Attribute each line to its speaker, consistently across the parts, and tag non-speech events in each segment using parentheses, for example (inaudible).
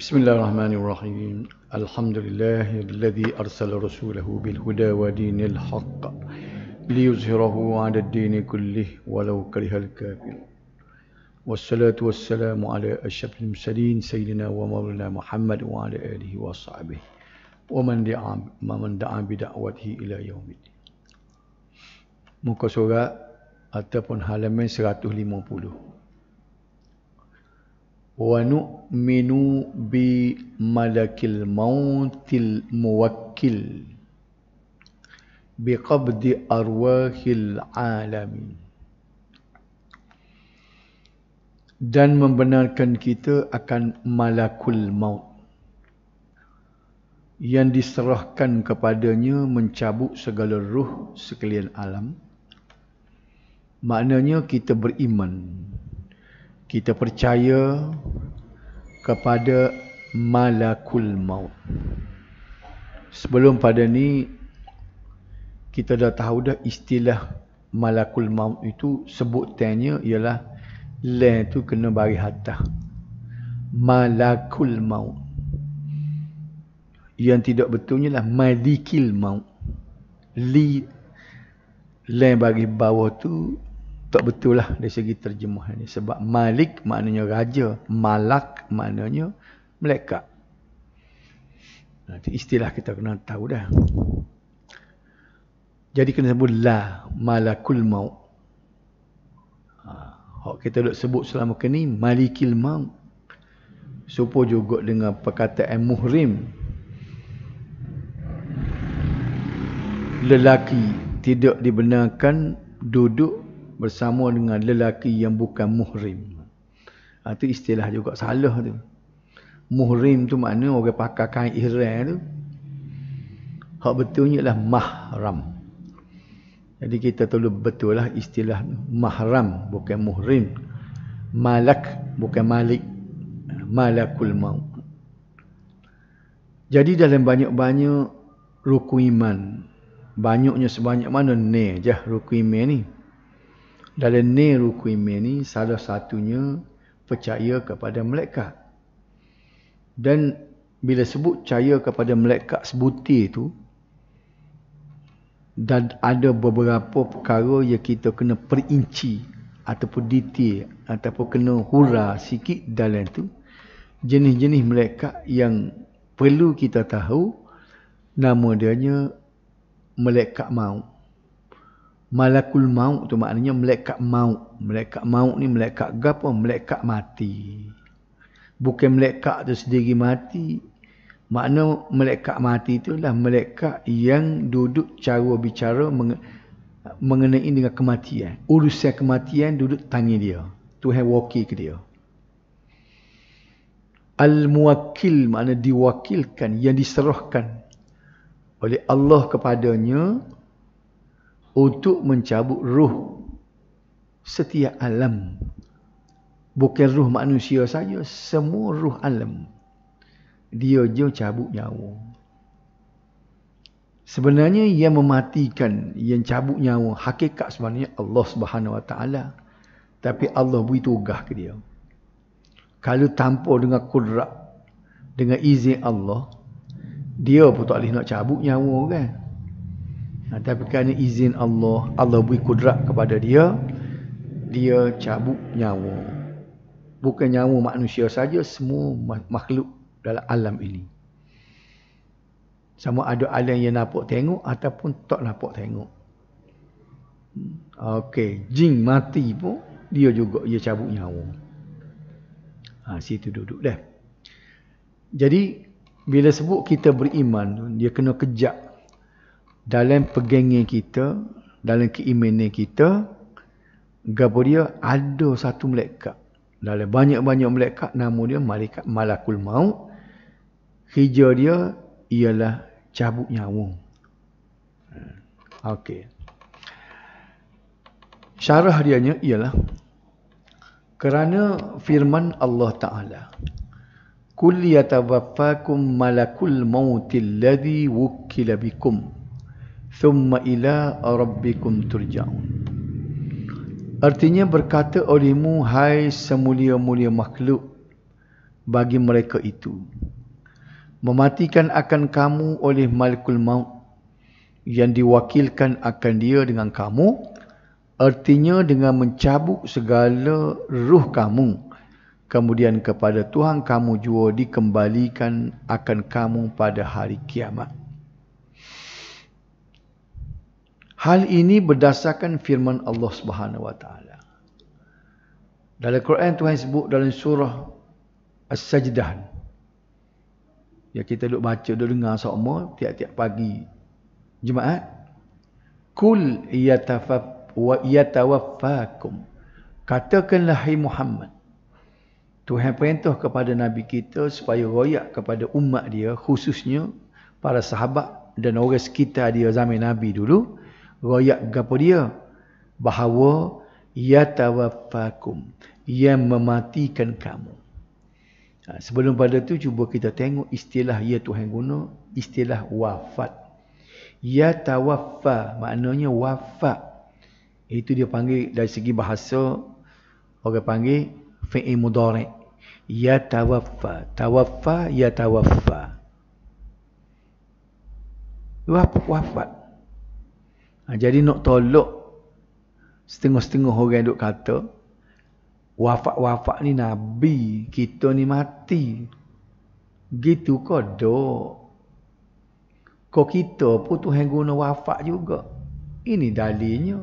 Speaker 1: بسم الله الرحمن الرحيم الحمد لله الذي أرسل رسوله بالهدى ودين الحق ليظهره على الدين كله ولو كره الكافر والصلاة والسلام على أشرف المرسلين سيدنا ومولانا محمد وعلى آله وصحبه ومن دعا, ومن دعا بدعوته إلى يوم الدين Muka surat ataupun halaman 150 wa minu bi malakil mautil muwakkil bi qabdi arwahil alamin dan membenarkan kita akan malakul maut yang diserahkan kepadanya mencabut segala ruh sekalian alam maknanya kita beriman kita percaya kepada malakul maut sebelum pada ni kita dah tahu dah istilah malakul maut itu sebutannya ialah le tu kena bagi harta malakul maut yang tidak betulnya lah malikil maut li le bagi bawah tu tak betul lah dari segi terjemahan ini Sebab Malik maknanya raja. Malak maknanya meleka. Nanti istilah kita kena tahu dah. Jadi kena sebut la malakul maut. Ha, kita duk sebut selama kini malikil maut. Supo juga dengan perkataan muhrim. Lelaki tidak dibenarkan duduk bersama dengan lelaki yang bukan muhrim. Ha, ah, itu istilah juga salah tu. Muhrim tu makna orang pakai kain ihram tu. Hak betulnya lah mahram. Jadi kita tahu betul lah istilah mahram bukan muhrim. Malak bukan malik. Malakul maut. Jadi dalam banyak-banyak rukun iman, banyaknya sebanyak mana ni jah rukun iman ni? dalam niru kuimin ini salah satunya percaya kepada malaikat. Dan bila sebut percaya kepada malaikat sebuti itu, dan ada beberapa perkara yang kita kena perinci ataupun detail ataupun kena hura sikit dalam tu jenis-jenis malaikat yang perlu kita tahu nama dianya malaikat maut Malakul maut tu maknanya melekat maut. Melekat maut ni melekat gapo, Melekat mati. Bukan melekat tu sendiri mati. Makna melekat mati tu lah melekat yang duduk cara bicara mengenai dengan kematian. Urusan kematian duduk tangi dia. Tu Tuhan wakil ke dia. Al-muwakil makna diwakilkan yang diserahkan oleh Allah kepadanya untuk mencabut ruh setiap alam. Bukan ruh manusia saja, semua ruh alam. Dia je cabut nyawa. Sebenarnya yang mematikan, yang cabut nyawa, hakikat sebenarnya Allah Subhanahu Wa Taala. Tapi Allah beri tugas ke dia. Kalau tanpa dengan kudrat, dengan izin Allah, dia pun tak boleh nak cabut nyawa kan. Nah, tapi kerana izin Allah, Allah beri kudrat kepada dia, dia cabut nyawa. Bukan nyawa manusia saja, semua makhluk dalam alam ini. Sama ada alam yang nampak tengok ataupun tak nampak tengok. Hmm, okey, jin mati pun dia juga dia cabut nyawa. Ha, situ duduk dah. Jadi bila sebut kita beriman dia kena kejak dalam pegangan kita, dalam keimanan kita, gapo dia ada satu malaikat. Dalam banyak-banyak malaikat nama dia malaikat malakul maut. Hijau dia ialah cabut nyawa. Hmm. Okey. Syarah dia ialah kerana firman Allah Ta'ala "Kulli yatawaffakum malakul mautil ladhi wukila bikum thumma ila rabbikum turja'un Artinya berkata olehmu hai semulia-mulia makhluk bagi mereka itu mematikan akan kamu oleh malakul maut yang diwakilkan akan dia dengan kamu artinya dengan mencabut segala ruh kamu kemudian kepada Tuhan kamu jua dikembalikan akan kamu pada hari kiamat Hal ini berdasarkan firman Allah Subhanahu Wa Taala. Dalam Quran Tuhan sebut dalam surah As-Sajdah. Ya kita duk baca duk dengar sama tiap-tiap pagi Jumaat. Kul yatafaf wa yatawaffakum. Katakanlah hai Muhammad. Tuhan perintah kepada Nabi kita supaya royak kepada umat dia khususnya para sahabat dan orang sekitar dia zaman Nabi dulu royak gapo dia bahawa yatawaffakum yang mematikan kamu ha, sebelum pada tu cuba kita tengok istilah ya Tuhan guna istilah wafat yatawaffa maknanya wafat itu dia panggil dari segi bahasa orang panggil fi'i mudhari ya tawaffa tawaffa ya tawaffa wafat Ha, jadi nak tolak setengah-setengah orang duk kata wafak-wafak ni nabi, kita ni mati. Gitu kodok. Kok kita pun tu Tuhan guna wafak juga. Ini dalinya,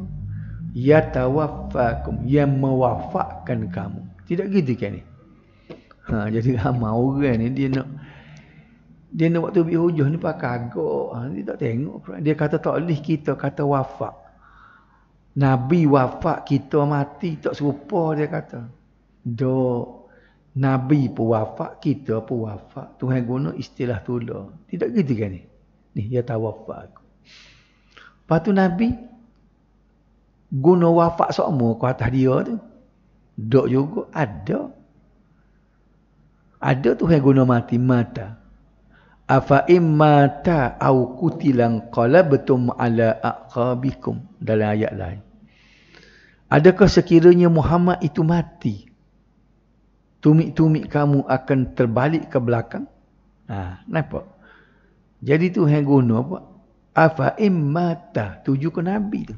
Speaker 1: Ya tawafakum yang mewafakkan kamu. Tidak gitu kan ni? Ha, jadi ramai orang ni dia nak dia nak waktu bi hujah ni pakai agak dia ha, tak tengok dia kata tak boleh kita kata wafak. nabi wafak kita mati tak serupa dia kata Do nabi pun wafak kita pun wafak. Tuhan guna istilah tula tidak gitu kan ni ni dia tahu wafat aku lepas nabi guna wafak semua ke atas dia tu dok juga ada ada Tuhan guna mati mata afa imma ta au kutilan qalabtum ala aqabikum dalam ayat lain adakah sekiranya Muhammad itu mati tumit-tumit kamu akan terbalik ke belakang ha kenapa jadi tu hang guna apa afa imma ta tuju ke nabi tu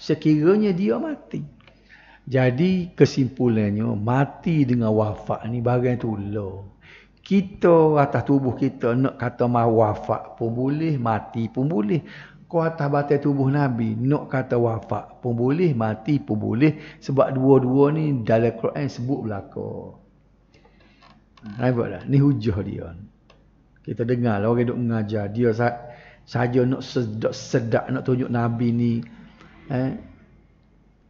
Speaker 1: sekiranya dia mati jadi kesimpulannya mati dengan wafat ni bagian tu kita atas tubuh kita nak kata mah wafak pun boleh, mati pun boleh. Kau atas batas tubuh Nabi nak kata wafak pun boleh, mati pun boleh. Sebab dua-dua ni dalam Quran sebut berlaku. Nampak tak? Ni hujah dia. Kita dengar lah orang duduk mengajar. Dia saja nak sedak, sedak nak tunjuk Nabi ni. Eh,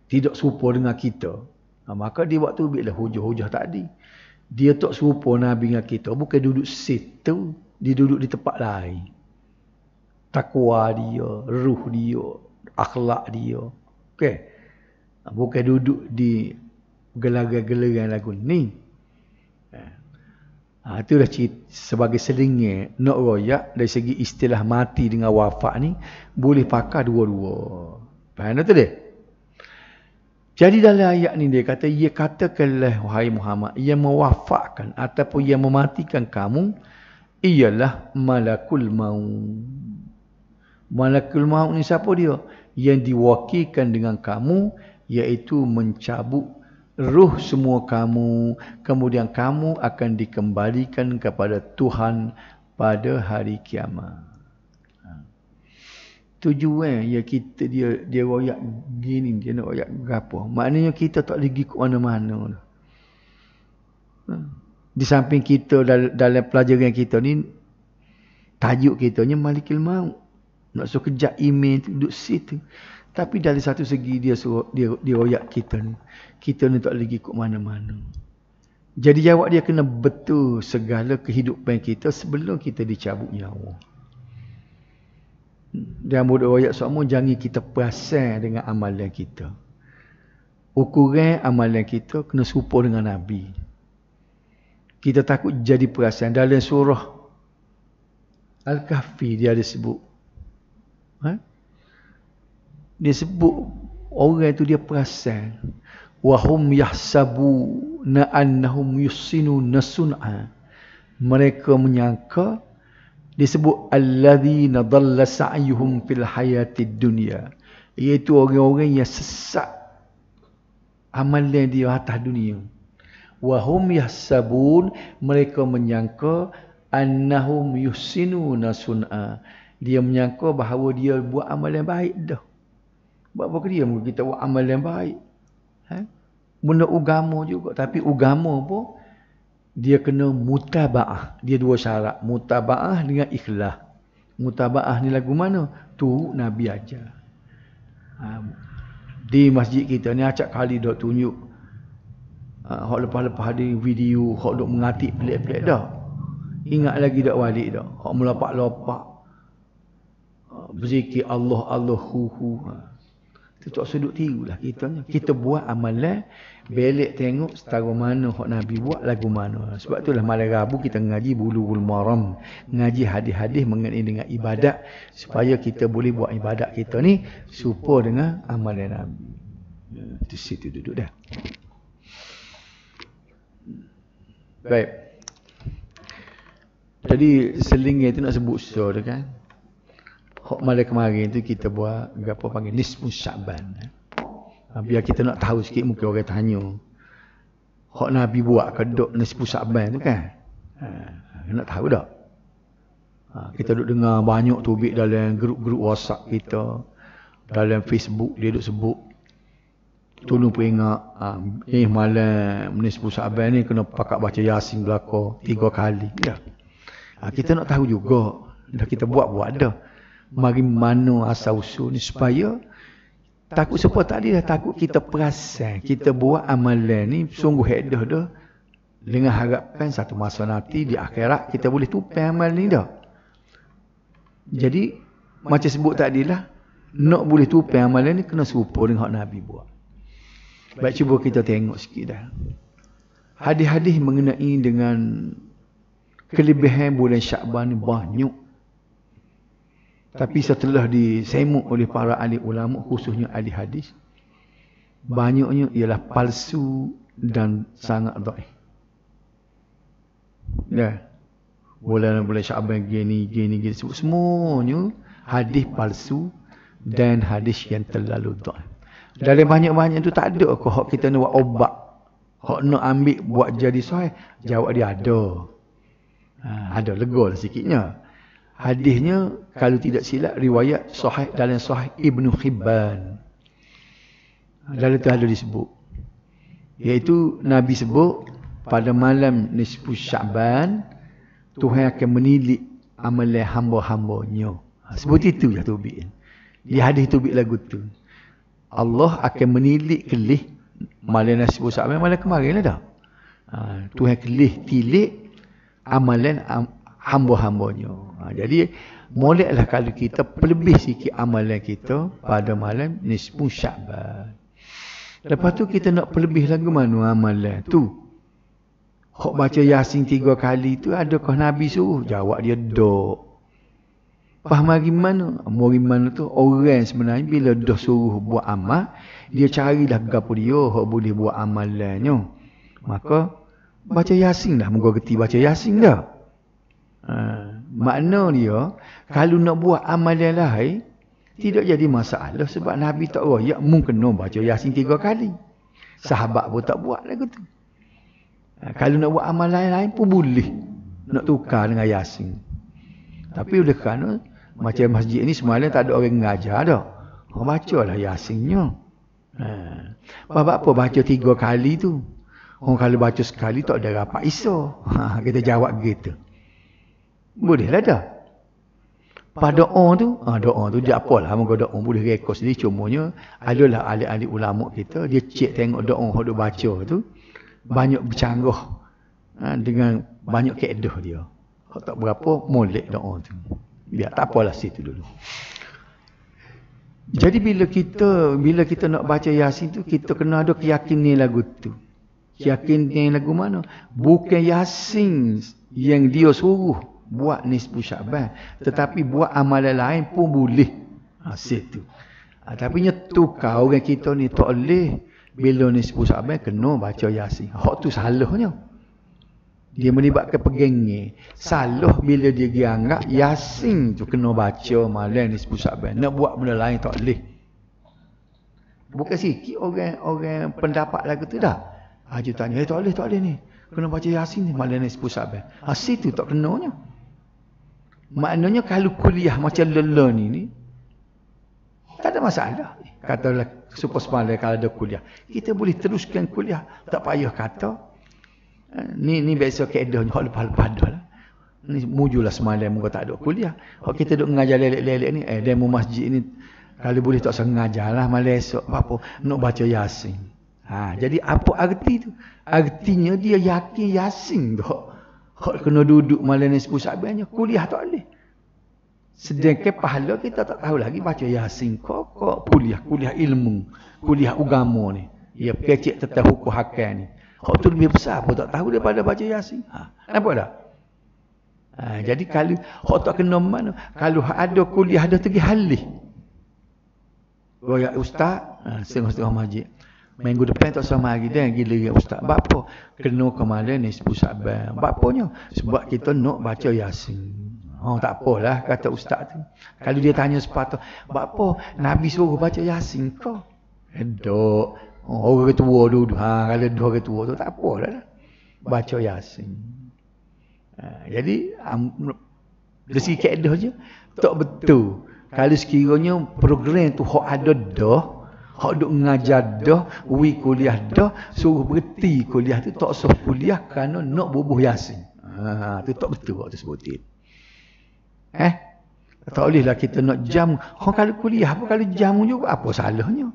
Speaker 1: tidak serupa dengan kita. Ha, maka dia waktu tu lah hujah-hujah tadi dia tak serupa Nabi dengan kita. Bukan duduk situ, dia duduk di tempat lain. Takwa dia, ruh dia, akhlak dia. Okay. Bukan duduk di gelaga-gelaga lagu ni. Eh. Ha, itu dah cerita sebagai selingnya. Nak royak dari segi istilah mati dengan wafat ni. Boleh pakai dua-dua. Faham tu dia? Jadi dalam ayat ni dia kata, ia kata katakanlah wahai Muhammad, ia mewafakkan ataupun ia mematikan kamu, ialah malakul maut. Malakul maut ni siapa dia? Yang diwakilkan dengan kamu, iaitu mencabut ruh semua kamu. Kemudian kamu akan dikembalikan kepada Tuhan pada hari kiamat tujuan ya kita dia dia royak gini dia nak royak gapo maknanya kita tak lagi ke mana-mana tu ha. di samping kita dalam pelajaran kita ni tajuk kita ni malikil maut nak suruh kejak iman tu duduk situ tapi dari satu segi dia suruh dia, dia royak kita ni kita ni tak lagi ke mana-mana jadi jawab dia kena betul segala kehidupan kita sebelum kita dicabut nyawa dia ambil dua semua jangan kita perasan dengan amalan kita ukuran amalan kita kena serupa dengan Nabi kita takut jadi perasan dalam surah Al-Kahfi dia ada sebut ha? dia sebut orang itu dia perasan wahum yahsabu na'annahum yusinu nasun'a mereka menyangka disebut alladhina dhalla sa'yuhum fil hayatid dunya iaitu orang-orang yang sesat amalan di atas dunia wahum yahsabun mereka menyangka annahum yuhsinuna nasuna. dia menyangka bahawa dia buat amalan baik dah buat apa dia kita buat amalan baik ha benda agama juga tapi agama pun dia kena mutaba'ah. Dia dua syarat. Mutaba'ah dengan ikhlas. Mutaba'ah ni lagu mana? Tu Nabi aja. Ha, di masjid kita ni acak kali dok tunjuk. Ha, hok lepas-lepas ada video, hok dok mengatik pelik-pelik dah. Ingat lagi dak wali dak. Hok melapak-lapak. Ha, berzikir Allah Allah hu hu. Ha. Itu tak usah tiru lah. Kita, kita buat amalan. Belik tengok setara mana hak Nabi buat lagu mana. Sebab itulah malam Rabu kita ngaji bulu-bulu maram. Ngaji hadis-hadis mengenai dengan ibadat. Supaya kita boleh buat ibadat kita ni. Supa dengan amalan Nabi. Ya, di situ duduk dah. Baik. Jadi selingnya itu nak sebut so kan. Hak mana kemarin tu kita buat berapa panggil nisfu Syaban. Eh. Ah, biar kita nak tahu sikit mungkin orang tanya. Hak Nabi buat ke dok nisfu Syaban tu kan? Ha, nak tahu dak? Ha, ah, kita duk dengar banyak tubik dalam grup-grup WhatsApp kita, dalam Facebook dia duk sebut tolong peringat ha, eh malam nisfu Syaban ni kena pakak baca Yasin belaka tiga kali. Ya. Ha, kita nak tahu juga dah kita buat buat dah mari mana asal usul ni supaya takut siapa tak ada takut kita perasan kita buat amalan ni sungguh hedah dah dengan harapan satu masa nanti di akhirat kita boleh tupai amal ni dah jadi macam sebut tadi lah nak boleh tupai amalan ni kena serupa dengan hak Nabi buat baik cuba kita tengok sikit dah hadis-hadis mengenai dengan kelebihan bulan Syakban ni banyak tapi setelah disemuk oleh para ahli ulama khususnya ahli hadis banyaknya ialah palsu dan sangat dhaif. Ya. Boleh boleh Syaban gini gini gini sebut semuanya hadis palsu dan hadis yang terlalu dhaif. Dari banyak-banyak itu tak ada ke hak kita nak buat obat. Hak nak ambil buat jadi sahih, jawab dia ada. Ha, ada legol sikitnya. Hadisnya kalau tidak silap riwayat sahih dalam sahih Ibnu Hibban. Dalam itu ada disebut. yaitu Nabi sebut pada malam nisfu Syaban Tuhan akan menilik amalan hamba-hambanya. Ha, sebut itu je tubik. Di hadis tubik lagu tu. Allah akan menilik kelih malam nisfu Syaban malam kemarin lah dah. Ha, Tuhan kelih tilik amalan hamba-hambanya. Ha, jadi boleh kalau kita lebih sikit amalan kita pada malam nisfu Syaban. Lepas tu kita nak lebih lagi mana amalan tu? Kok baca Yasin tiga kali tu ada kah Nabi suruh? Jawab dia dok. Faham lagi mana? Mungkin mana tu orang sebenarnya bila dah suruh buat amal, dia carilah gapo dia hok boleh buat amalannya. Maka baca Yasin dah? moga geti baca Yasin dah. Ha. Makna dia, kalau nak buat amal yang lain, tidak jadi masalah sebab Nabi tak ya mung kena baca Yasin tiga kali. Sahabat pun tak buat lagu tu. Ha, kalau nak buat amal lain, lain pun boleh nak tukar dengan Yasin. Tapi oleh kerana macam masjid ini semalam tak ada orang mengajar dah. Kau oh, bacalah Yasinnya. Ha. Bapak apa baca tiga kali tu? Oh, kalau baca sekali tak ada rapat iso. Ha, kita jawab gitu boleh lah dah. Pak doa tu, ha, ah, doa tu dia apalah moga doa boleh rekod sendiri cumanya adalah ahli-ahli ulama kita dia cek tengok doa hok baca tu banyak bercanggah ha, dengan banyak kaedah dia. Hok tak berapa molek doa tu. Biar tak apalah situ dulu. Jadi bila kita bila kita nak baca Yasin tu kita kena ada keyakinan lagu tu. Keyakinan lagu mana? Bukan Yasin yang dia suruh buat nisbu syaban tetapi buat amalan lain pun boleh ha situ ha, tapi nya orang kita ni tak boleh bila nisbu syaban kena baca yasin hak tu salahnya dia melibatkan pegengnya salah bila dia dianggap yasin tu kena baca malam nisbu syaban nak buat benda lain tak boleh bukan sikit orang-orang pendapat lagu tu dah Haji tanya, eh tak boleh, tak boleh ni. Kena baca Yasin ni, malam ni sepuluh sahabat. Ha, situ tak kenanya. Maknanya kalau kuliah macam lele ni ni tak ada masalah. Katalah super semalam kalau ada kuliah, kita boleh teruskan kuliah, tak payah kata. Eh, ni ni biasa kaedahnya hak lepas-lepas dahlah. Ni mujulah semalam muka tak ada kuliah. Kalau kita duk mengajar lelek-lelek ni, eh demo masjid ni kalau boleh tak sengajalah malam esok apa nak baca Yasin. Ha, jadi apa arti tu? Artinya dia yakin Yasin tu. Kau kena duduk malam ni sepuluh sabarnya. Kuliah tak boleh. Sedangkan pahala kita tak tahu lagi. Baca Yasin kau kau kuliah. Kuliah ilmu. Kuliah agama ni. Ya kecik tentang hukum hakai ni. Kau tu lebih besar pun tak tahu daripada baca Yasin. Ha. Nampak tak? Ha, jadi kalau kau tak kena mana. Kalau ada kuliah ada tergi halih. Royak ustaz. Ha, Sengah-sengah majik. Minggu depan tak sama hari dia gila ya ustaz. Bak apa? Kena kemala ni sebut sabar. Bak apanya? Sebab kita nak baca Yasin. Oh tak apalah kata ustaz tu. Kalau dia tanya sepatah, "Bak apa? Nabi suruh baca Yasin ke?" Edok. Oh, ha, orang tua dulu. Ha, kalau dua orang tua tu tak apalah. Lah. Baca Yasin. Ha, jadi um, dari segi je tak betul. Kalau sekiranya program tu hok ada dah, Hak duk mengajar dah, wi kuliah dah, suruh berhenti kuliah tu tak usah kuliah kerana nak bubuh yasin. Ha, tu tak betul waktu sebutin. Eh? Tak bolehlah kita nak jam. Hak kalau kuliah apa kalau jam juga apa salahnya?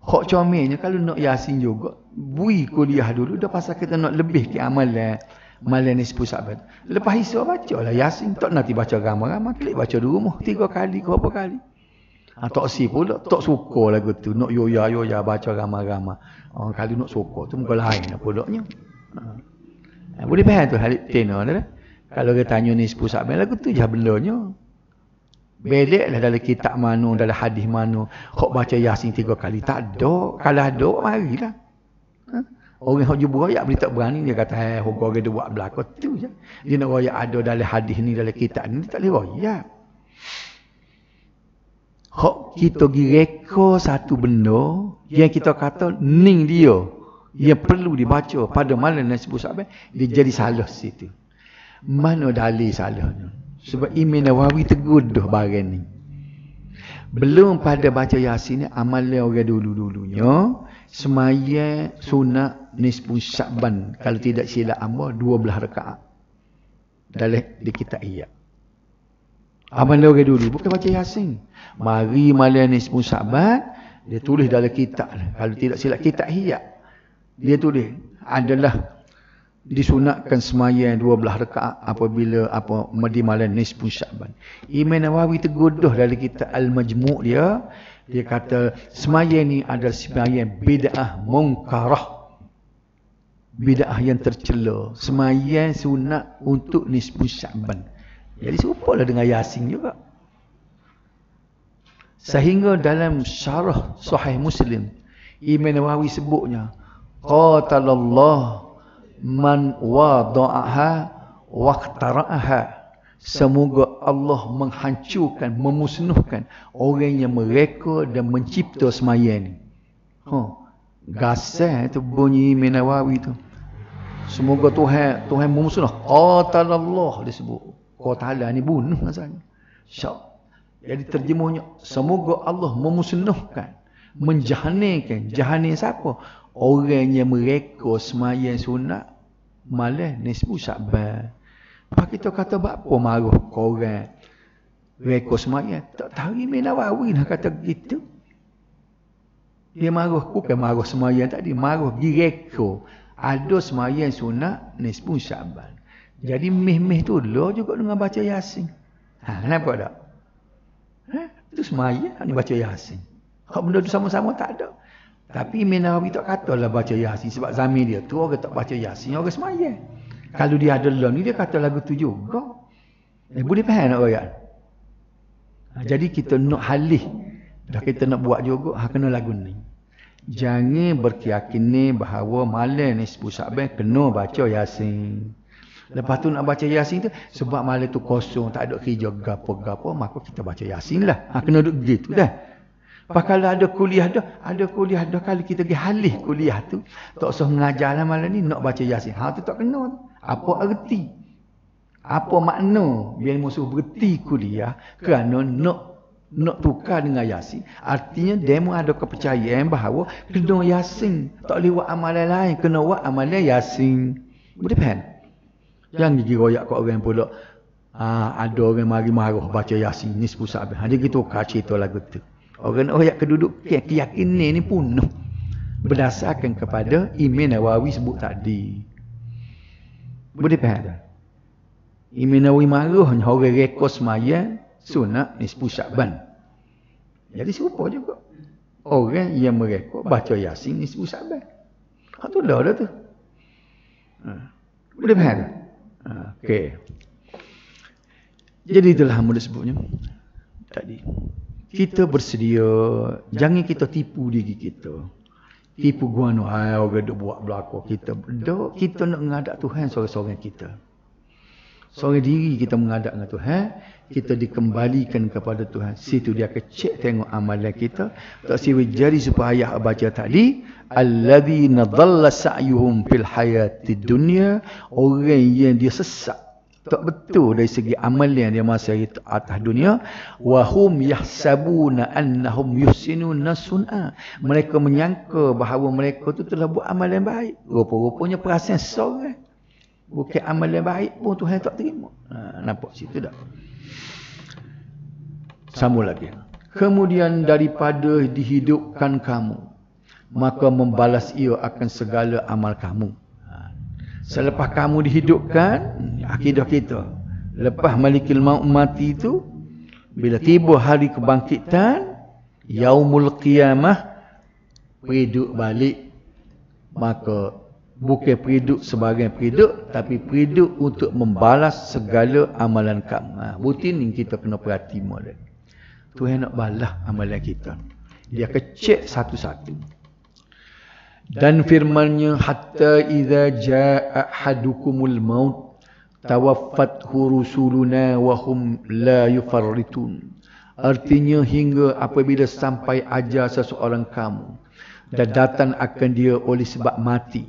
Speaker 1: Hak comelnya kalau nak yasin juga, bui kuliah dulu dah pasal kita nak lebih ke amalan. Malam ni sepuluh sahabat. Lepas isu baca lah. Yasin tak nanti baca ramai-ramai. Klik baca di rumah. Tiga kali ke berapa kali. Ha, ah, tak si pula, tak suka lagu tu. Nak yoya, yoya, baca ramah-ramah. Oh, kalau nak suka tu, muka lain pula ni. Ha. Boleh faham tu, halik tena ni lah. Kalau dia tanya ni sepuluh sabar lagu tu, je benda ni. Belik lah dalam kitab mana, dalam hadis mana. Kok baca Yasin tiga kali, tak ada. Kalau ada, mari lah. Ha. Orang yang jubur ayat, boleh tak berani. Dia kata, hey, eh, orang dia buat belakang tu je. Dia nak raya ada dalam hadis ni, dalam kitab ni, dia tak boleh raya. Ya. Hak kita gireko satu benda yang kita kata ning dia yang perlu dibaca pada malam nasi pusat dia jadi salah situ. Mana dalil salah ni? Sebab Imam Nawawi tegur dah barang ni. Belum pada baca Yasin ni amal orang dulu-dulunya semaya sunat nasi saban kalau tidak silap amal dua belah rekaat. Dalam di kita iya. Amal orang dulu bukan baca Yasin. Mari malam ni 10 sahabat, dia tulis dalam kitab. Kalau tidak silap, kitab hiyak. Dia tulis, adalah disunatkan semayang 12 rekaat apabila apa di malam ni 10 sahabat. Imam Nawawi tergodoh dalam kitab Al-Majmuk dia, dia kata semaya ni adalah semayang bid'ah mungkarah. Bid'ah yang tercela. semaya sunat untuk nisbu syaban. Jadi serupalah dengan Yasin juga. Sehingga dalam syarah Sahih Muslim, Imam Nawawi sebutnya, Qatalallah man wada'aha waqtara'aha. Semoga Allah menghancurkan, memusnahkan orang yang mereka dan mencipta semaya ini. Ha. Huh. Gasah itu bunyi Imam Nawawi itu. Semoga Tuhan Tuhan memusnah. Qatalallah disebut. Qatalah ni bunuh maksudnya. Ya, Jadi terjemuhnya, semoga Allah memusnahkan, menjahanikan. Jahanin siapa? Orang yang mereka semayan sunat, malah nisbu sabar. Apa kita kata apa maruh korang? mereka semayan. Tak tahu menawawi nak kata gitu. Dia maruh bukan maruh semayan tadi. Maruh direko. Ada semayan sunat, nisbu sabar. Jadi meh-meh tu lo juga dengan baca yasin. Ha, kenapa tak? Ha? Itu semayang ni baca Yasin. Kalau benda tu sama-sama tak ada. Tapi Imam Nawawi kata katalah baca Yasin sebab zamir dia tu orang tak baca Yasin, orang semayang. Kalau dia ada lelah ni dia kata lagu tu juga. Eh, boleh faham nak orang? Ha, jadi kita nak halih dah kita nak buat juga ha, kena lagu ni. Jangan berkeyakinan bahawa malam ni sepuluh sabar kena baca Yasin. Lepas tu nak baca Yasin tu sebab mala tu kosong, tak ada kerja gapo-gapo, maka kita baca Yasin lah. Ha, kena duduk begitu dah. Lepas ada kuliah dah, ada kuliah dah kali kita pergi halih kuliah tu, tak usah mengajarlah lah malam ni nak baca Yasin. Ha tu tak kena. Apa erti? Apa makna biar musuh berhenti kuliah kerana nak nak tukar dengan Yasin. Artinya demo ada kepercayaan bahawa kena Yasin. Tak boleh buat amalan lain. Kena buat amalan Yasin. Mudah faham? Yang gigi royak kat orang pula. Ah, ada orang mari marah baca Yasin ni sepuluh sahabat. Hanya ha, kita buka cerita lagu tu. Orang nak royak keduduk ini ni punuh. Berdasarkan kepada Imin Nawawi sebut tadi. Boleh faham? Imin Nawawi marah hanya orang rekos maya sunat ni sepuluh sahabat. Jadi serupa juga. Orang yang merekod baca Yasin ni sepuluh sahabat. Hak tu dah dah tu. Ha. Boleh faham? Ah, okay. Jadi itulah hamba sebutnya tadi. Kita bersedia, jangan kita tipu diri kita. Tipu guano ai orang duk buat belako kita. Dok kita nak ngadap Tuhan sorang-sorang kita. Seorang diri kita mengadap dengan Tuhan. Kita dikembalikan kepada Tuhan. Situ dia kecek tengok amalan kita. Tak siapa jari supaya ayah baca tadi. Alladhi nadalla sa'yuhum fil hayati dunia. Orang yang dia sesak. Tak betul dari segi amalan dia masa itu atas dunia. Wahum yahsabuna annahum yusinuna sun'ah. Mereka menyangka bahawa mereka itu telah buat amalan baik. Rupa-rupanya perasaan seorang. Bukan yang baik pun Tuhan tak terima. Ha, nampak situ tak? Sambung lagi. Kemudian daripada dihidupkan kamu, maka membalas ia akan segala amal kamu. Ha. Selepas kamu dihidupkan, akidah kita. Lepas malikil maut mati itu, bila tiba hari kebangkitan, yaumul qiyamah, hidup balik. Maka bukan periduk sebagai periduk tapi periduk untuk membalas segala amalan kamu ha, butin ni kita kena perhati mula Tuhan nak balas amalan kita dia kecek satu-satu dan firmannya hatta idza jaa hadukumul maut tawafat rusuluna wa hum la yufarritun artinya hingga apabila sampai ajar seseorang kamu dan datang akan dia oleh sebab mati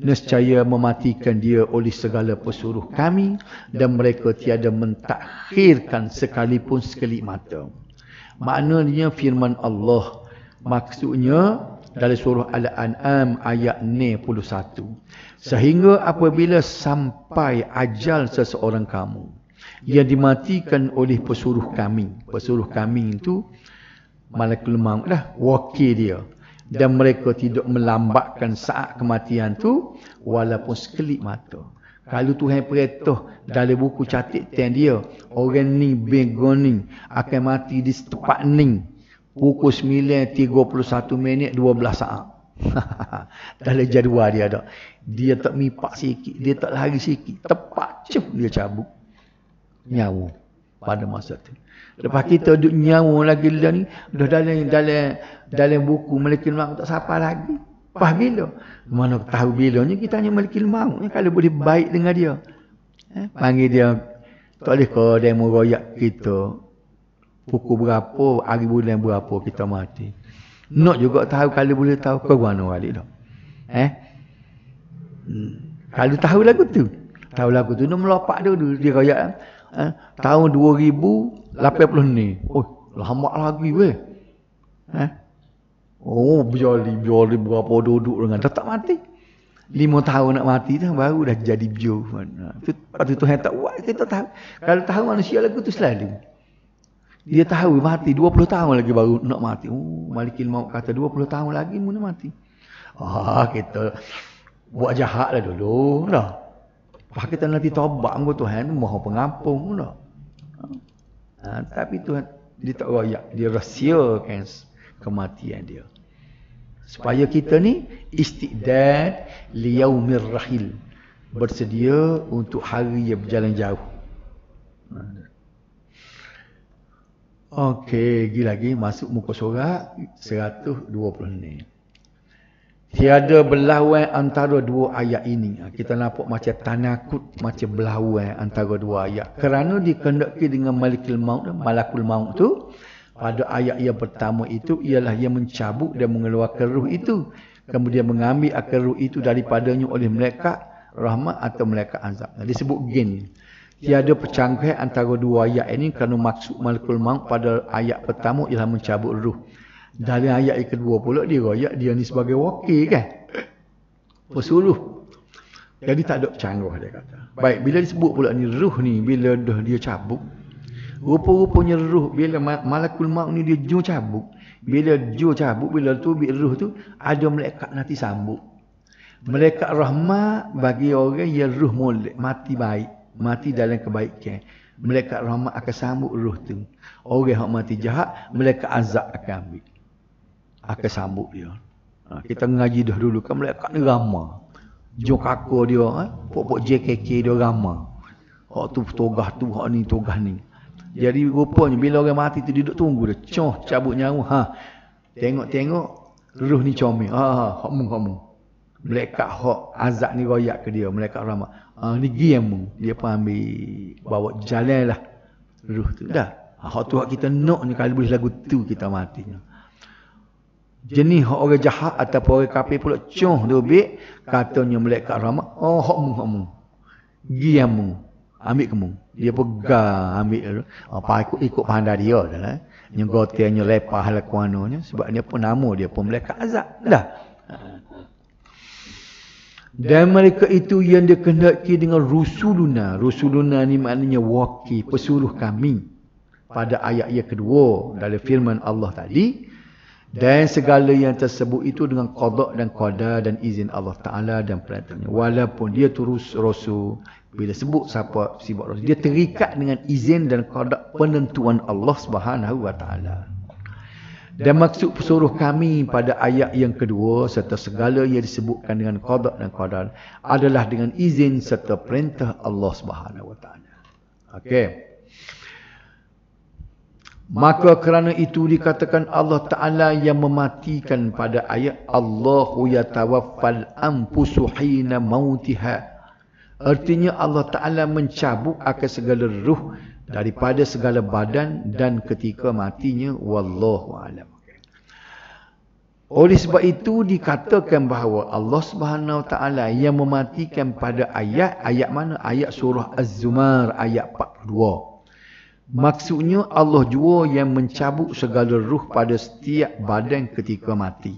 Speaker 1: nescaya mematikan dia oleh segala pesuruh kami dan mereka tiada mentakhirkan sekalipun sekelip mata. Maknanya firman Allah maksudnya dari surah Al-An'am ayat 91. Sehingga apabila sampai ajal seseorang kamu yang dimatikan oleh pesuruh kami. Pesuruh kami itu malakul maut lah. Wakil dia dan mereka tidak melambatkan saat kematian tu walaupun sekelip mata. Kalau Tuhan peretoh dalam buku catik ten dia, orang ni begoning akan mati di tempat ni pukul 9.31 minit 12 saat. (laughs) dalam jadual dia ada. Dia tak mipak sikit, dia tak lari sikit. Tepat cep dia cabut nyawa pada masa tu. Lepas kita duduk nyawa lagi dia ni, dah dalam dalam dalam buku Malikil Maut tak sapa lagi. Pas bila? Mana tahu bilanya kita hanya Malikil Maut ni kalau boleh baik dengan dia. Eh, panggil dia tak boleh kau dia meroyak kita. Pukul berapa, hari bulan berapa kita mati. Nak juga tahu kalau boleh tahu ke mana balik dah. Eh? Kalau tahu lagu tu. Tahu lagu tu nak melopak dulu dia royak. Eh, tahun 2000 Lapan puluh ni. Oh, lama lagi weh. Eh? Oh, bioli, bioli berapa duduk dengan. Dah tak mati. Lima tahun nak mati dah baru dah jadi bio. Itu patut Tuhan tak buat kita tahu. Kalau tahu manusia lagu tu selalu. Dia tahu mati 20 tahun lagi baru nak mati. Oh, Malikil mau kata 20 tahun lagi mu mati. Ah, kita buat jahatlah dulu dah. Pak kita nanti tobat anggo Tuhan Maha Pengampun dah. Ha, tapi Tuhan dia tak royak, dia rahsiakan kematian dia. Supaya kita ni istiqdad liyaumir rahil. Bersedia untuk hari yang berjalan jauh. Ha. Okey, lagi lagi masuk muka surat 120 ni. Tiada berlawan antara dua ayat ini. Ha, kita nampak macam tanakut, macam berlawan antara dua ayat. Kerana dikendaki dengan malikul maut, malakul maut tu, pada ayat yang pertama itu, ialah yang mencabut dan mengeluarkan ruh itu. Kemudian mengambil akar ruh itu daripadanya oleh mereka rahmat atau mereka azab. Nah, ha, disebut gen. Tiada percangkai antara dua ayat ini kerana maksud malakul maut pada ayat pertama ialah mencabut ruh. Dari ayat yang kedua pula dia royak dia ni sebagai wakil kan. Pesuruh. Jadi tak ada canggah dia kata. Baik, bila disebut pula ni ruh ni, bila dah dia cabut. Rupa-rupanya ruh, bila malakul maut ni dia jauh cabut. Bila jauh cabut, bila tu bila ruh tu, ada melekat nanti sambut. Melekat rahmat bagi orang yang ruh mulik, mati baik. Mati dalam kebaikan. Melekat rahmat akan sambut ruh tu. Orang yang mati jahat, melekat azab akan ambil akan sambut dia. Ha, kita ngaji dah dulu kan melekat ni ramah. Jom kakak dia, ha? pok-pok JKK dia ramah. Hak tu togah tu, hak ni togah ni. Jadi rupanya bila orang mati tu duduk tunggu dia. Coh, cabut nyawa. Ha. Tengok-tengok, ruh ni comel. Ha, ha, hak mu, hak mu. Melekat hak azab ni royak ke dia, melekat ramah. Ha, ni giam mu. Dia pun ambil, bawa jalan lah. Ruh tu, dah. Ha, hak tu hak kita nak ni kalau boleh lagu tu kita matinya jenis orang jahat ataupun orang kafir pula cuh dubik katanya malaikat rahmat oh hakmu hakmu giamu ambil kamu dia pegang ambil apa oh, ikut ikut pandai dia dah eh nyegotianya lepas lakuanonya sebab dia pun nama dia pun malaikat azab dah dan mereka itu yang dia dikendaki dengan Rusuluna. Rusuluna ni maknanya wakil, pesuruh kami. Pada ayat yang kedua dalam firman Allah tadi. Dan segala yang tersebut itu dengan qadak dan qadar dan izin Allah Ta'ala dan perintahnya. Walaupun dia terus Rosul, bila sebut siapa si buat rasul, dia terikat dengan izin dan qadak penentuan Allah Subhanahu Wa Ta'ala. Dan maksud pesuruh kami pada ayat yang kedua serta segala yang disebutkan dengan qadak dan qadar adalah dengan izin serta perintah Allah Subhanahu Wa Ta'ala. Okey. Maka kerana itu dikatakan Allah Ta'ala yang mematikan pada ayat Allahu ya anfusu ampusuhina mautiha. Artinya Allah Ta'ala mencabut akan segala ruh daripada segala badan dan ketika matinya wallahu alam. Oleh sebab itu dikatakan bahawa Allah Subhanahu Wa Ta'ala yang mematikan pada ayat ayat mana ayat surah Az-Zumar ayat 42. Maksudnya Allah jua yang mencabut segala ruh pada setiap badan ketika mati.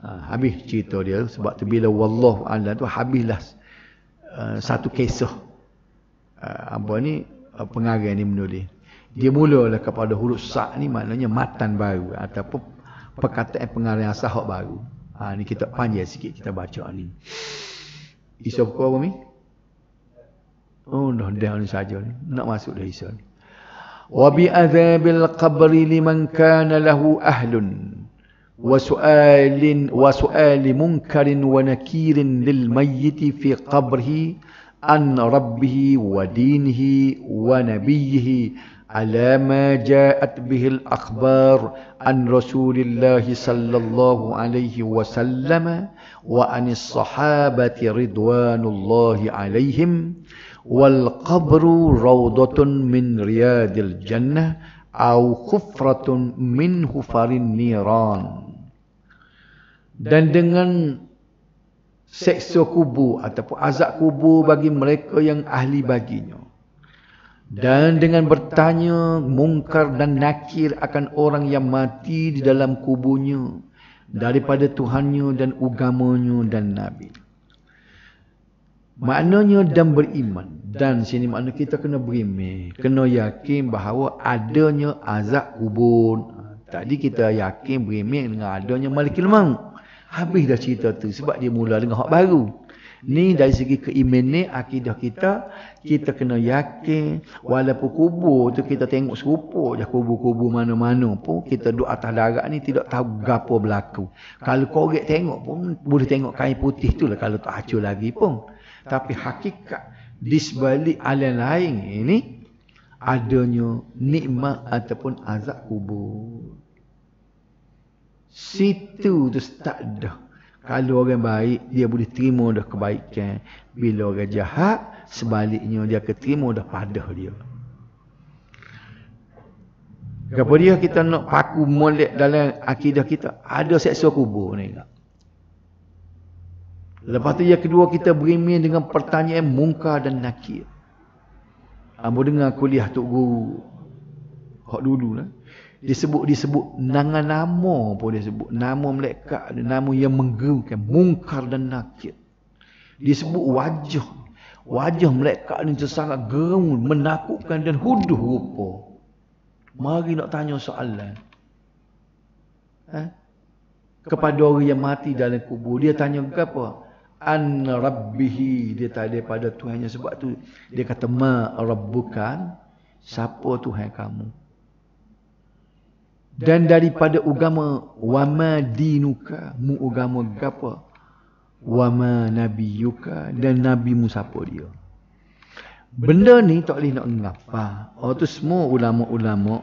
Speaker 1: Ha, habis cerita dia. Sebab tu bila Wallahu Alam tu habislah uh, satu kisah. Uh, apa ni uh, pengarah ni menulis. Dia mulalah kepada huruf sa' ni maknanya matan baru. Ataupun perkataan pengarah yang sahab baru. Ha, ni kita panjang sikit kita baca ni. Isu apa-apa ni? Oh, dah dah ni saja ni. Nak masuk dah Isa ni. Wa bi adzabil qabri liman kana lahu ahlun wa su'alin wa su'ali munkarin wa nakirin lil mayyiti fi qabrihi an rabbih wa dinihi wa nabiyhi ala ma ja'at bihi al akhbar an rasulillahi sallallahu alaihi wa sallama wa an as sahabati ridwanullahi alaihim wal qabru rawdatun min riyadil jannah aw khufratun min hufarin niran dan dengan seksa kubur ataupun azab kubur bagi mereka yang ahli baginya dan dengan bertanya mungkar dan nakir akan orang yang mati di dalam kuburnya daripada Tuhannya dan ugamanya dan Nabi-Nya. Maknanya dan beriman. Dan sini makna kita kena beriman. Kena yakin bahawa adanya azab kubur. Tadi kita yakin beriman dengan adanya malikil maut. Habis dah cerita tu sebab dia mula dengan hak baru. Ni dari segi keimanan ni akidah kita kita kena yakin walaupun kubur tu kita tengok serupa je kubur-kubur mana-mana pun kita duduk atas darat ni tidak tahu gapo berlaku. Kalau korek tengok pun boleh tengok kain putih tu lah kalau tak hancur lagi pun. Tapi hakikat di sebalik alam lain ini adanya nikmat ataupun azab kubur. Situ tu tak ada. Kalau orang baik, dia boleh terima dah kebaikan. Bila orang jahat, sebaliknya dia akan terima dah padah dia. Kenapa dia kita nak paku molek dalam akidah kita? Ada seksual kubur ni. Tak? Lepas tu yang kedua kita berimin dengan pertanyaan mungkar dan nakir. Ambo dengar kuliah Tok Guru. Hak dulu lah. Disebut sebut nama nama pun dia sebut. Nama melekat, nama yang menggerukkan. Mungkar dan nakir. Disebut wajah. Wajah melekat ni sangat gerung, menakutkan dan huduh rupa. Mari nak tanya soalan. Ha? Kepada orang yang mati dalam kubur. Dia tanya ke apa? an rabbihi dia tak ada pada tuhannya sebab tu dia kata ma rabbukan siapa tuhan kamu dan daripada agama wama dinuka mu agama gapa wama nabiyuka dan nabimu siapa dia benda ni tak boleh nak ngapa oh tu semua ulama-ulama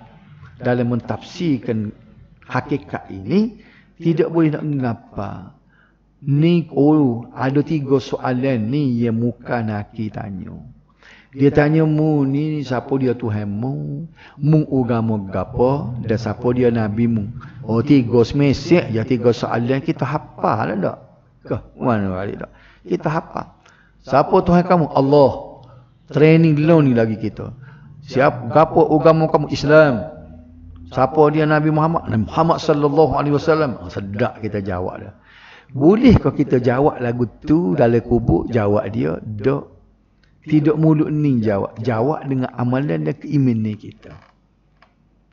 Speaker 1: dalam mentafsirkan hakikat ini tidak boleh nak mengapa Ni oh, ada tiga soalan ni yang muka nak kita tanya. Dia tanya mu ni siapa dia Tuhan mu? Mu agama gapo dan siapa dia nabi mu? Oh tiga mesej ya tiga soalan kita hafal lah dak. Ke mana balik dak? Kita hafal. Siapa Tuhan kamu? Allah. Training dulu ni lagi kita. Siap gapo agama kamu? Islam. Siapa dia Nabi Muhammad? Muhammad sallallahu alaihi wasallam. Oh, Sedak kita jawab dah. Boleh kau kita jawab lagu tu dalam kubur jawab dia dok tidak mulut ni jawab jawab dengan amalan dan keimanan kita.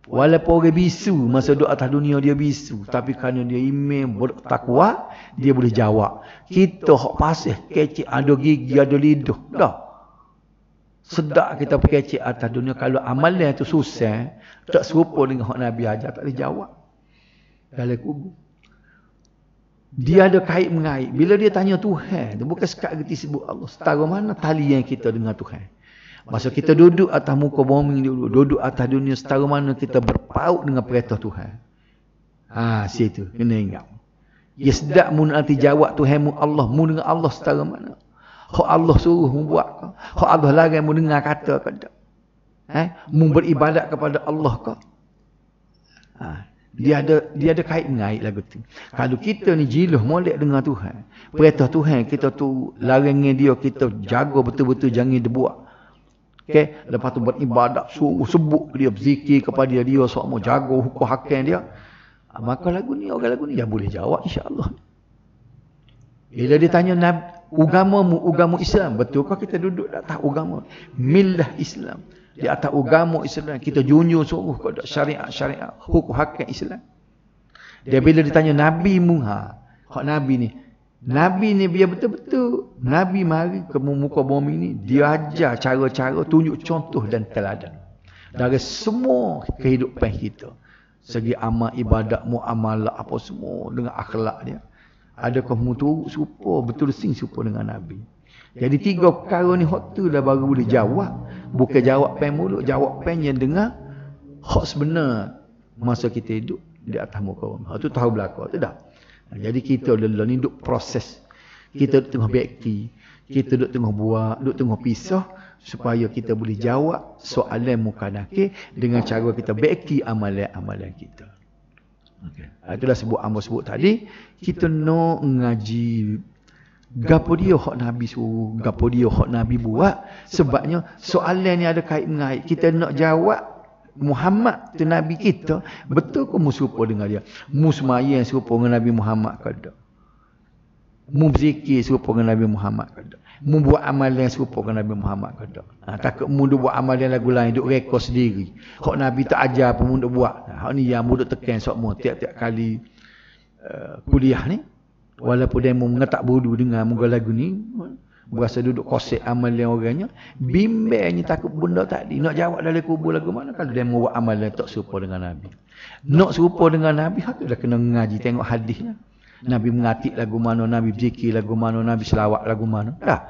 Speaker 1: Walaupun orang bisu masa doa atas dunia dia bisu tapi kerana dia iman bertakwa dia boleh jawab. Kita hok pasih kecil ada gigi ada lidah dah. Sedak kita berkecil atas dunia kalau amalan itu susah tak serupa dengan hok Nabi ajar tak boleh jawab. Dalam kubur. Dia ada kait mengait. Bila dia tanya Tuhan, dia bukan sekat kita sebut Allah. Setara mana tali yang kita dengan Tuhan? Masa kita duduk atas muka bumi dulu, duduk atas dunia setara mana kita berpaut dengan perintah Tuhan. Ha, situ kena ingat. Ya sedak mun nanti jawab Tuhan mu Allah, mu dengan Allah setara mana? Ho Allah suruh mu buat ke? Allah lagi mu dengar kata Eh, mu beribadat kepada Allah ke? Ha, dia ada dia ada kait mengait lagu tu. Kalau kita ni jiluh molek dengan Tuhan. Perintah Tuhan kita tu larang dia kita jaga betul-betul jangan dibuat. Okey, lepas tu beribadat sungguh sebut dia berzikir kepada dia dia sok mau jaga hukum hakim dia. Ah, maka lagu ni orang lagu ni dia boleh jawab insya-Allah. Bila dia tanya agamamu, agama Islam, betul kah kita duduk tak tahu agama? Millah Islam di atas agama Islam kita junjung sungguh kepada syariat-syariat hukum hakikat Islam. Dia bila ditanya Nabi Muha, hak Nabi ni, Nabi ni dia betul-betul Nabi mari ke muka bumi ni dia ajar cara-cara tunjuk contoh dan teladan dari semua kehidupan kita segi amal ibadat muamalah apa semua dengan akhlak dia adakah tu serupa betul sing serupa dengan nabi jadi tiga perkara ni hak tu dah baru boleh jawab Bukan jawab pen mulut, jawab pen yang dengar hak sebenar masa kita hidup di atas muka bumi. Hak tu tahu belaka, tu dah. Jadi kita dulu ni duk proses. Kita duk tengah bekti, kita duk tengah buat, duk tengah pisah supaya kita boleh jawab soalan muka nakir dengan cara kita bekti amalan-amalan kita. Okay. Ha, itulah sebut amal sebut tadi kita nak ngaji Gapo dia hak Nabi suruh, gapo dia hak Nabi buat? Sebabnya soalan ni ada kait mengait. Kita nak jawab Muhammad tu Nabi kita, betul ke mu serupa dengan dia? Mu semaya yang serupa dengan Nabi Muhammad ke tak? Mu berzikir serupa dengan Nabi Muhammad ke tak? Mu buat amalan yang serupa dengan Nabi Muhammad ke tak? Ha, takut mu buat amalan lagu lain, duk rekod sendiri. Hak Nabi tak ajar pun mu buat. Ha, hak ni yang mu tekan sok mu tiap-tiap kali uh, kuliah ni walaupun dia mengetak bodoh dengan muka lagu ni berasa duduk koset amal yang orangnya bimbangnya takut benda tadi nak jawab dalam kubur lagu mana kalau dia membuat amal yang tak serupa dengan Nabi nak serupa dengan Nabi aku dah kena ngaji tengok hadisnya Nabi mengatik lagu mana Nabi berzikir lagu mana Nabi selawat lagu mana dah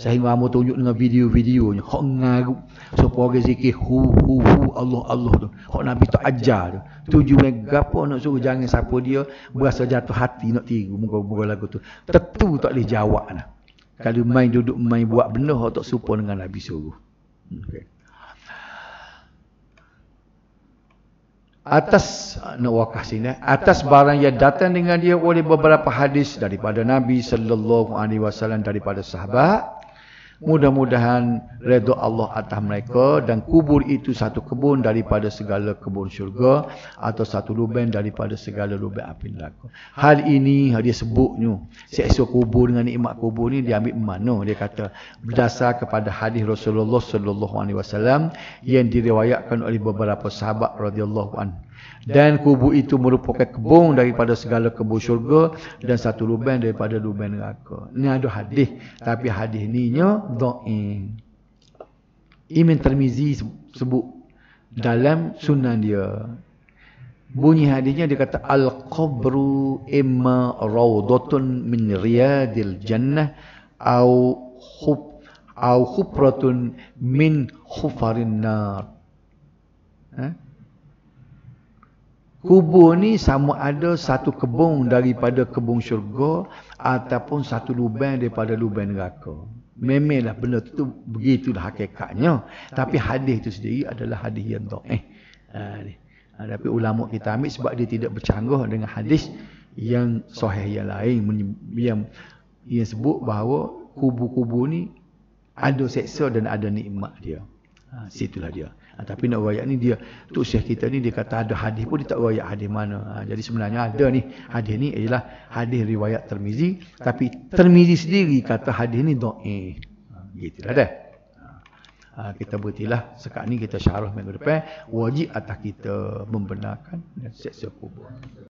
Speaker 1: Sehingga kamu tunjuk dengan video-videonya. Hak ngaruk. So, orang zikir hu hu hu Allah Allah tu. Hak Nabi tu ajar tu. Tujuan gapo nak suruh jangan siapa dia berasa jatuh hati nak tiru muka-muka lagu tu. Tentu tak boleh jawab nah. Kalau main duduk main buat benda hak tak serupa dengan Nabi suruh. Atas nak wakah sini, atas barang yang datang dengan dia oleh beberapa hadis daripada Nabi sallallahu alaihi wasallam daripada sahabat, Mudah-mudahan redha Allah atas mereka dan kubur itu satu kebun daripada segala kebun syurga atau satu lubang daripada segala lubang api neraka. Hal ini dia sebutnya. Seksa kubur dengan nikmat kubur ni dia ambil mana? Dia kata berdasar kepada hadis Rasulullah sallallahu alaihi wasallam yang diriwayatkan oleh beberapa sahabat radhiyallahu anhu dan kubu itu merupakan kebun daripada segala kebun syurga dan satu lubang daripada lubang neraka. Ini ada hadis. Tapi hadis ini nya do'in. Imin Termizi sebut dalam sunnah dia. Bunyi hadisnya dia kata Al-Qabru imma rawdotun min riadil jannah au khub au khubratun min khufarin nar. Eh? Kubur ni sama ada satu kebun daripada kebun syurga ataupun satu lubang daripada lubang neraka. Memelah benda tu begitulah hakikatnya. Tapi hadis itu sendiri adalah hadis yang do'eh. Uh, ha, uh, ha, tapi ulama kita ambil sebab dia tidak bercanggah dengan hadis yang sahih yang lain yang yang sebut bahawa kubu-kubu ni ada seksa dan ada nikmat dia. Ha, situlah dia. Ha, tapi nak royak ni dia tu syekh kita ni dia kata ada hadis pun dia tak royak hadis mana. Ha, jadi sebenarnya ada ni hadis ni ialah hadis riwayat Tirmizi tapi Tirmizi sendiri kata hadis ni dhaif. Ha ah, gitulah dah. Ha, kita berhentilah sekarang ni kita syarah minggu depan wajib atas kita membenarkan set-set kubur.